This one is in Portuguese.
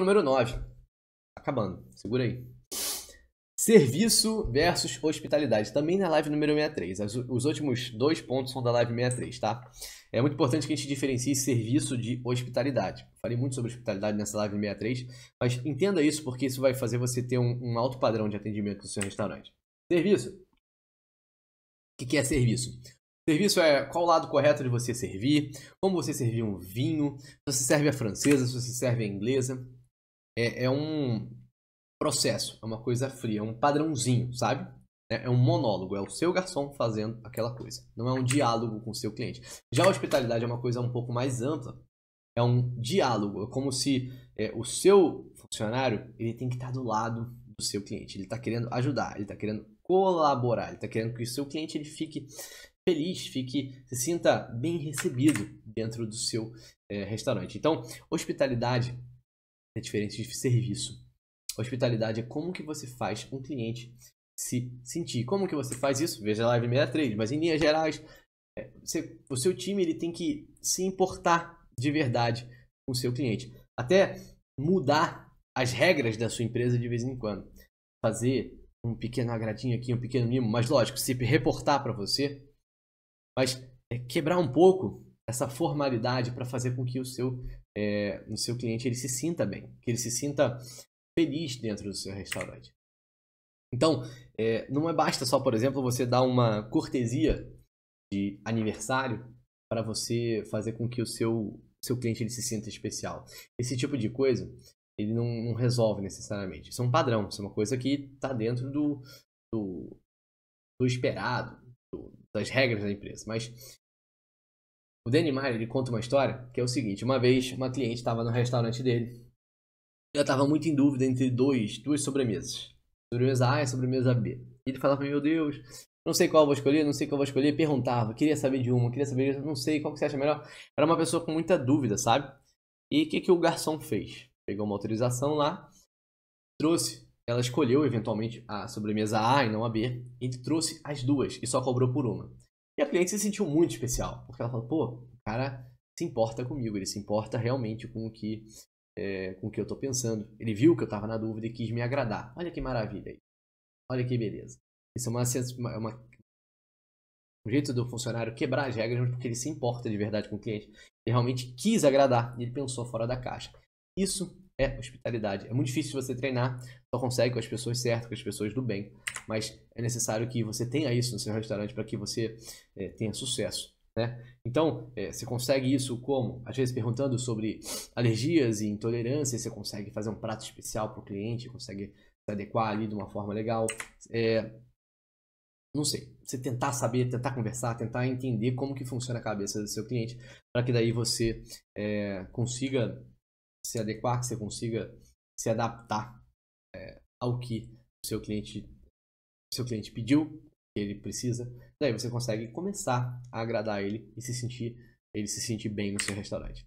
número 9. Tá acabando, segura aí. Serviço versus hospitalidade. Também na live número 63. As, os últimos dois pontos são da live 63, tá? É muito importante que a gente diferencie serviço de hospitalidade. Falei muito sobre hospitalidade nessa live 63, mas entenda isso porque isso vai fazer você ter um, um alto padrão de atendimento no seu restaurante. Serviço. O que, que é serviço? Serviço é qual o lado correto de você servir, como você servir um vinho, se você serve a francesa, se você serve a inglesa é, é um processo, é uma coisa fria, é um padrãozinho, sabe? É, é um monólogo, é o seu garçom fazendo aquela coisa. Não é um diálogo com o seu cliente. Já a hospitalidade é uma coisa um pouco mais ampla. É um diálogo, é como se é, o seu funcionário ele tem que estar do lado do seu cliente. Ele está querendo ajudar, ele está querendo colaborar, ele está querendo que o seu cliente ele fique feliz, fique se sinta bem recebido dentro do seu é, restaurante. Então, hospitalidade é diferente de serviço. Hospitalidade é como que você faz um cliente se sentir. Como que você faz isso? Veja a live 63, mas em linhas gerais, é, você, o seu time ele tem que se importar de verdade com o seu cliente. Até mudar as regras da sua empresa de vez em quando. Fazer um pequeno agradinho aqui, um pequeno mimo, mas lógico, se reportar para você. Mas é quebrar um pouco essa formalidade para fazer com que o seu é, no seu cliente ele se sinta bem, que ele se sinta feliz dentro do seu restaurante. Então, é, não é basta só, por exemplo, você dar uma cortesia de aniversário para você fazer com que o seu, seu cliente ele se sinta especial. Esse tipo de coisa, ele não, não resolve necessariamente. Isso é um padrão, isso é uma coisa que está dentro do, do, do esperado, do, das regras da empresa. Mas o Danny Meyer, ele conta uma história que é o seguinte: uma vez uma cliente estava no restaurante dele. E ela estava muito em dúvida entre dois, duas sobremesas. Sobremesa A e sobremesa B. E ele falava: Meu Deus, não sei qual vou escolher, não sei qual vou escolher. Perguntava, queria saber de uma, queria saber de outra, não sei qual que você acha melhor. Era uma pessoa com muita dúvida, sabe? E o que, que o garçom fez? Pegou uma autorização lá, trouxe. Ela escolheu eventualmente a sobremesa A e não a B. E trouxe as duas e só cobrou por uma. E a cliente se sentiu muito especial, porque ela falou, pô, o cara se importa comigo, ele se importa realmente com o que, é, com o que eu estou pensando. Ele viu que eu estava na dúvida e quis me agradar. Olha que maravilha aí. Olha que beleza. Isso é uma, é uma, um jeito do funcionário quebrar as regras, porque ele se importa de verdade com o cliente. Ele realmente quis agradar, ele pensou fora da caixa. Isso é hospitalidade. É muito difícil você treinar, só consegue com as pessoas certas, com as pessoas do bem. Mas é necessário que você tenha isso no seu restaurante para que você é, tenha sucesso. Né? Então, é, você consegue isso como? Às vezes perguntando sobre alergias e intolerâncias, você consegue fazer um prato especial para o cliente, consegue se adequar ali de uma forma legal. É, não sei, você tentar saber, tentar conversar, tentar entender como que funciona a cabeça do seu cliente, para que daí você é, consiga se adequar, que você consiga se adaptar é, ao que o seu cliente, seu cliente pediu, que ele precisa. Daí você consegue começar a agradar ele e se sentir, ele se sentir bem no seu restaurante.